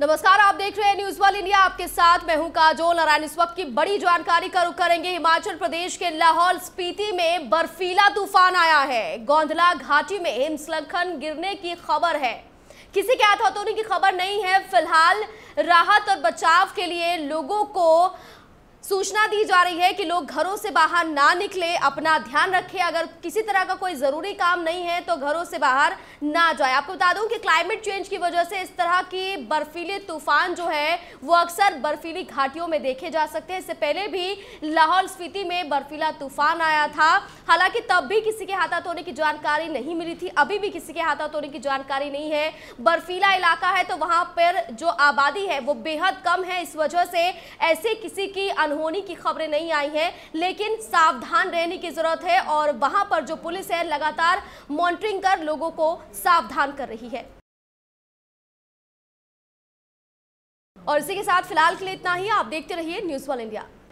नमस्कार आप देख रहे हैं न्यूज वन इंडिया आपके साथ मैं हूं काजोल नारायण इस वक्त की बड़ी जानकारी का रुख करेंगे हिमाचल प्रदेश के लाहौल स्पीति में बर्फीला तूफान आया है गोंधला घाटी में हिमस्लखन गिरने की खबर है किसी के हाथ तो हथौनी की खबर नहीं है फिलहाल राहत और बचाव के लिए लोगों को सूचना दी जा रही है कि लोग घरों से बाहर ना निकले अपना ध्यान रखें अगर किसी तरह का कोई ज़रूरी काम नहीं है तो घरों से बाहर ना जाए आपको बता दूं कि क्लाइमेट चेंज की वजह से इस तरह की बर्फीले तूफान जो है वो अक्सर बर्फीली घाटियों में देखे जा सकते हैं इससे पहले भी लाहौल स्पीति में बर्फीला तूफान आया था हालांकि तब भी किसी के हाथात होने की जानकारी नहीं मिली थी अभी भी किसी के हाथात होने की जानकारी नहीं है बर्फीला इलाका है तो वहां पर जो आबादी है वो बेहद कम है इस वजह से ऐसे किसी की होने की खबरें नहीं आई हैं लेकिन सावधान रहने की ज़रूरत है और वहां पर जो पुलिस है लगातार मॉनिटरिंग कर लोगों को सावधान कर रही है और इसी के साथ फिलहाल के लिए इतना ही आप देखते रहिए न्यूज़ वन इंडिया